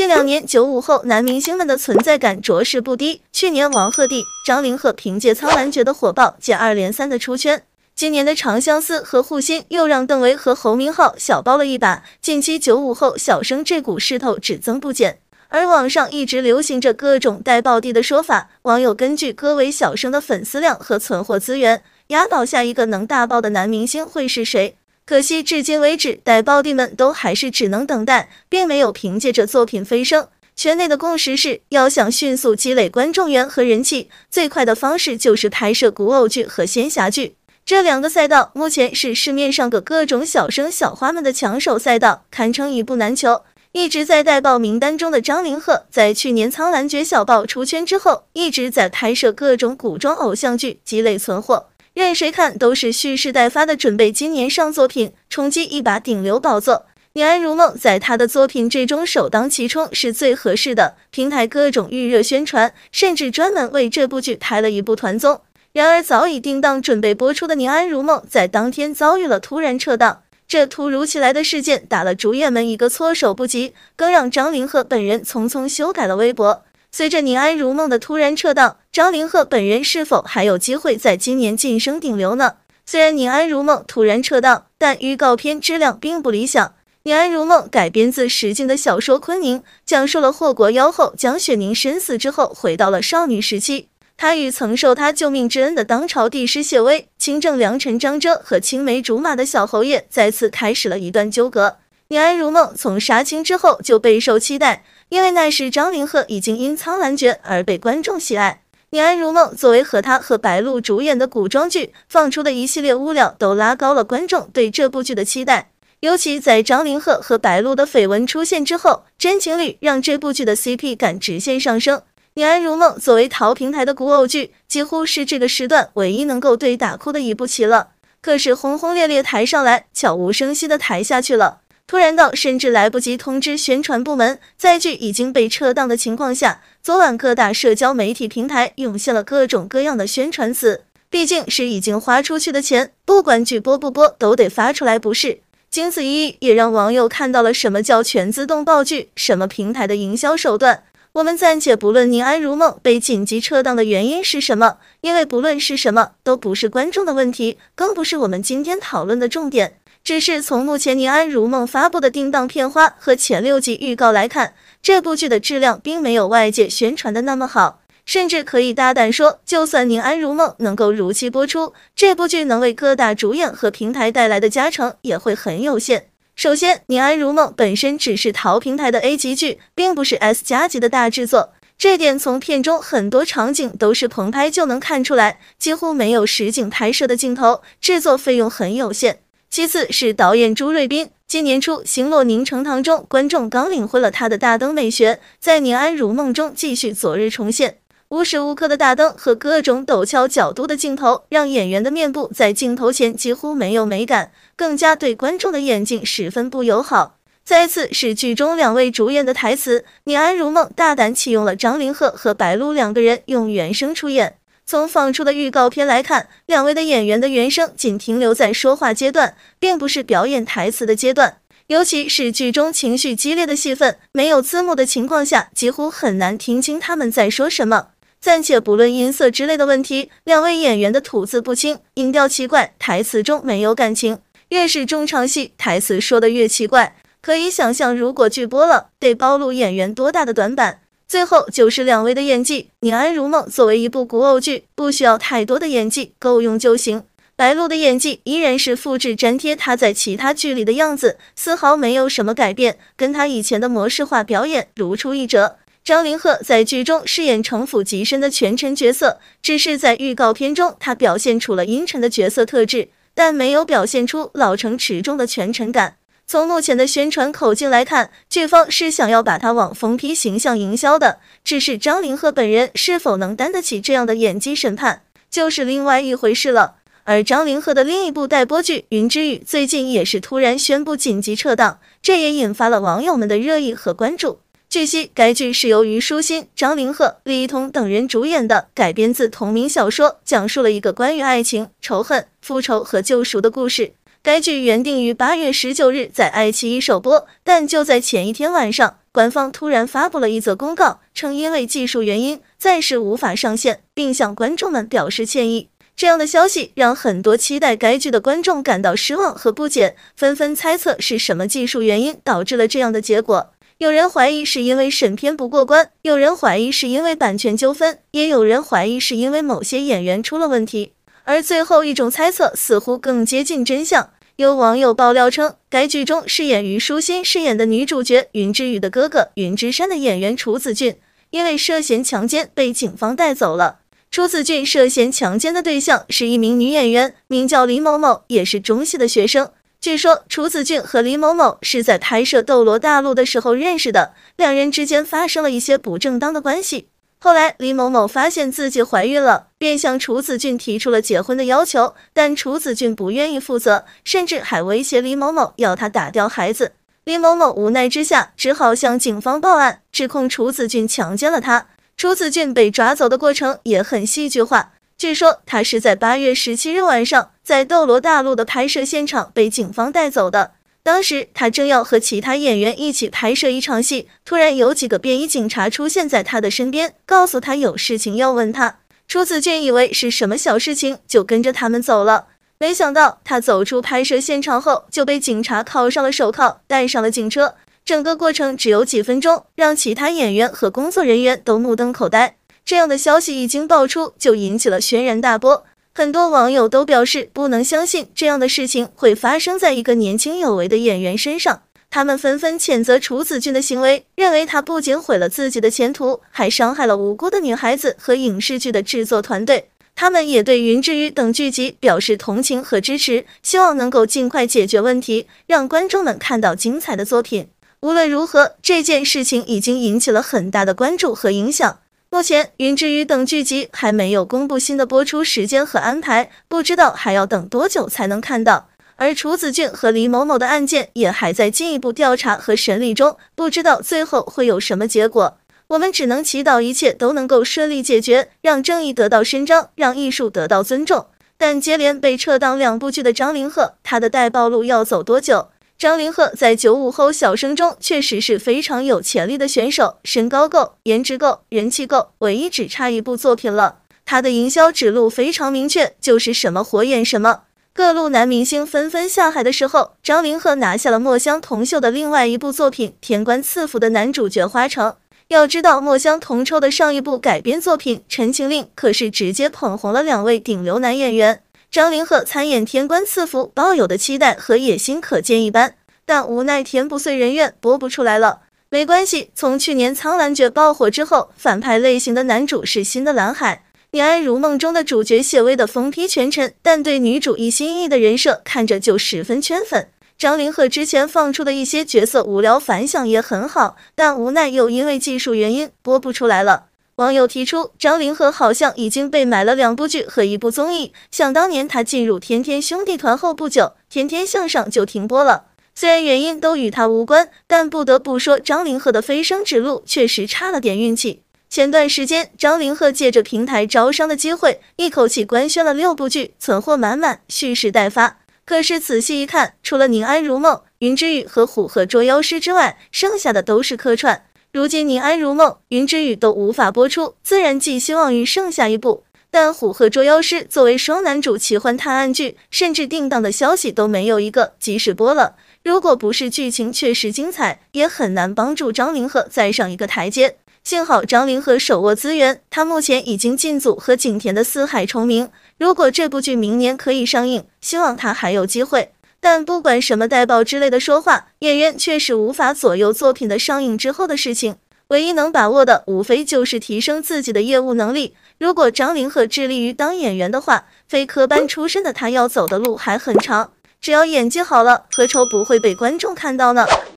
近两年，九五后男明星们的存在感着实不低。去年，王鹤棣、张凌赫凭借《苍兰诀》的火爆，接二连三的出圈；今年的《长相思》和《护心》又让邓为和侯明昊小爆了一把。近期，九五后小生这股势头只增不减。而网上一直流行着各种带爆地”的说法，网友根据歌为小生的粉丝量和存货资源，压倒下一个能大爆的男明星会是谁？可惜，至今为止，待爆弟们都还是只能等待，并没有凭借着作品飞升。圈内的共识是，要想迅速积累观众缘和人气，最快的方式就是拍摄古偶剧和仙侠剧。这两个赛道目前是市面上各各种小生小花们的抢手赛道，堪称一步难求。一直在待爆名单中的张凌赫，在去年《苍兰诀》小爆出圈之后，一直在拍摄各种古装偶像剧，积累存货。任谁看都是蓄势待发的，准备今年上作品冲击一把顶流宝座。宁安如梦在他的作品之中首当其冲是最合适的。平台各种预热宣传，甚至专门为这部剧拍了一部团综。然而早已定档准备播出的《宁安如梦》在当天遭遇了突然撤档，这突如其来的事件打了主演们一个措手不及，更让张凌赫本人匆匆修改了微博。随着《宁安如梦》的突然撤档，张凌赫本人是否还有机会在今年晋升顶流呢？虽然《宁安如梦》突然撤档，但预告片质量并不理想。《宁安如梦》改编自石静的小说《昆宁》，讲述了祸国妖后蒋雪宁身死之后，回到了少女时期。她与曾受她救命之恩的当朝帝师谢威、清正良臣张哲和青梅竹马的小侯爷，再次开始了一段纠葛。《宁安如梦》从杀青之后就备受期待，因为那时张凌赫已经因《苍兰诀》而被观众喜爱。《宁安如梦》作为和他和白鹿主演的古装剧，放出的一系列物料都拉高了观众对这部剧的期待。尤其在张凌赫和白鹿的绯闻出现之后，真情侣让这部剧的 CP 感直线上升。《宁安如梦》作为淘平台的古偶剧，几乎是这个时段唯一能够对打哭的一部棋了。可是轰轰烈烈抬上来，悄无声息的抬下去了。突然到，甚至来不及通知宣传部门，在剧已经被撤档的情况下，昨晚各大社交媒体平台涌现了各种各样的宣传词。毕竟是已经花出去的钱，不管剧播不播，都得发出来，不是？仅此一役，也让网友看到了什么叫全自动爆剧，什么平台的营销手段。我们暂且不论《宁安如梦》被紧急撤档的原因是什么，因为不论是什么，都不是观众的问题，更不是我们今天讨论的重点。只是从目前宁安如梦发布的定档片花和前六集预告来看，这部剧的质量并没有外界宣传的那么好，甚至可以大胆说，就算宁安如梦能够如期播出，这部剧能为各大主演和平台带来的加成也会很有限。首先，宁安如梦本身只是淘平台的 A 级剧，并不是 S 加级的大制作，这点从片中很多场景都是棚拍就能看出来，几乎没有实景拍摄的镜头，制作费用很有限。其次是导演朱瑞斌，今年初《星落凝成堂》中，观众刚领会了他的大灯美学，在《宁安如梦》中继续昨日重现，无时无刻的大灯和各种陡峭角度的镜头，让演员的面部在镜头前几乎没有美感，更加对观众的眼睛十分不友好。再次是剧中两位主演的台词，《宁安如梦》大胆启用了张凌赫和白鹿两个人用原声出演。从放出的预告片来看，两位的演员的原声仅停留在说话阶段，并不是表演台词的阶段。尤其是剧中情绪激烈的戏份，没有字幕的情况下，几乎很难听清他们在说什么。暂且不论音色之类的问题，两位演员的吐字不清、音调奇怪、台词中没有感情，越是中长戏，台词说的越奇怪。可以想象，如果剧播了，得暴露演员多大的短板。最后就是两位的演技，《宁安如梦》作为一部古偶剧，不需要太多的演技，够用就行。白鹿的演技依然是复制粘贴她在其他剧里的样子，丝毫没有什么改变，跟她以前的模式化表演如出一辙。张凌赫在剧中饰演城府极深的权臣角色，只是在预告片中他表现出了阴沉的角色特质，但没有表现出老成持重的权臣感。从目前的宣传口径来看，剧方是想要把他往“疯批”形象营销的，只是张凌赫本人是否能担得起这样的演技审判，就是另外一回事了。而张凌赫的另一部待播剧《云之羽》最近也是突然宣布紧急撤档，这也引发了网友们的热议和关注。据悉，该剧是由于书欣、张凌赫、李一桐等人主演的，改编自同名小说，讲述了一个关于爱情、仇恨、复仇和救赎的故事。该剧原定于八月十九日在爱奇艺首播，但就在前一天晚上，官方突然发布了一则公告，称因为技术原因暂时无法上线，并向观众们表示歉意。这样的消息让很多期待该剧的观众感到失望和不解，纷纷猜测是什么技术原因导致了这样的结果。有人怀疑是因为审片不过关，有人怀疑是因为版权纠纷，也有人怀疑是因为某些演员出了问题。而最后一种猜测似乎更接近真相。有网友爆料称，该剧中饰演虞书欣饰演的女主角云之羽的哥哥云之山的演员楚子俊，因为涉嫌强奸被警方带走了。楚子俊涉嫌强奸的对象是一名女演员，名叫林某某，也是中戏的学生。据说楚子俊和林某某是在拍摄《斗罗大陆》的时候认识的，两人之间发生了一些不正当的关系。后来，李某某发现自己怀孕了，便向楚子俊提出了结婚的要求。但楚子俊不愿意负责，甚至还威胁李某某要他打掉孩子。李某某无奈之下，只好向警方报案，指控楚子俊强奸了他。楚子俊被抓走的过程也很戏剧化。据说，他是在八月十七日晚上，在《斗罗大陆》的拍摄现场被警方带走的。当时他正要和其他演员一起拍摄一场戏，突然有几个便衣警察出现在他的身边，告诉他有事情要问他。楚子健以为是什么小事情，就跟着他们走了。没想到他走出拍摄现场后，就被警察铐上了手铐，带上了警车。整个过程只有几分钟，让其他演员和工作人员都目瞪口呆。这样的消息一经爆出，就引起了轩然大波。很多网友都表示不能相信这样的事情会发生在一个年轻有为的演员身上，他们纷纷谴责楚子君的行为，认为他不仅毁了自己的前途，还伤害了无辜的女孩子和影视剧的制作团队。他们也对《云之羽》等剧集表示同情和支持，希望能够尽快解决问题，让观众们看到精彩的作品。无论如何，这件事情已经引起了很大的关注和影响。目前，《云之羽》等剧集还没有公布新的播出时间和安排，不知道还要等多久才能看到。而楚子俊和李某某的案件也还在进一步调查和审理中，不知道最后会有什么结果。我们只能祈祷一切都能够顺利解决，让正义得到伸张，让艺术得到尊重。但接连被撤档两部剧的张凌赫，他的待爆路要走多久？张凌赫在九五后小生中确实是非常有潜力的选手，身高够，颜值够，人气够，唯一只差一部作品了。他的营销指路非常明确，就是什么火演什么。各路男明星纷纷下海的时候，张凌赫拿下了墨香铜臭的另外一部作品《天官赐福》的男主角花城。要知道，墨香铜臭的上一部改编作品《陈情令》，可是直接捧红了两位顶流男演员。张凌赫参演《天官赐福》，抱有的期待和野心可见一斑，但无奈填不遂人愿，播不出来了。没关系，从去年《苍兰诀》爆火之后，反派类型的男主是新的蓝海。《你安如梦》中的主角谢威的疯批全程，但对女主一心一意的人设看着就十分圈粉。张凌赫之前放出的一些角色无聊反响也很好，但无奈又因为技术原因播不出来了。网友提出，张凌赫好像已经被买了两部剧和一部综艺。想当年他进入《天天兄弟团》后不久，《天天向上》就停播了。虽然原因都与他无关，但不得不说，张凌赫的飞升之路确实差了点运气。前段时间，张凌赫借着平台招商的机会，一口气官宣了六部剧，存货满满，蓄势待发。可是仔细一看，除了《宁安如梦》《云之羽》和《虎鹤捉妖师》之外，剩下的都是客串。如今宁安如梦、云之羽都无法播出，自然寄希望于剩下一部。但虎鹤捉妖师作为双男主奇幻探案剧，甚至定档的消息都没有一个即使播了。如果不是剧情确实精彩，也很难帮助张凌赫再上一个台阶。幸好张凌赫手握资源，他目前已经进组和景甜的四海重名。如果这部剧明年可以上映，希望他还有机会。但不管什么带爆之类的说话，演员确实无法左右作品的上映之后的事情。唯一能把握的，无非就是提升自己的业务能力。如果张凌赫致力于当演员的话，非科班出身的他要走的路还很长。只要演技好了，何愁不会被观众看到呢？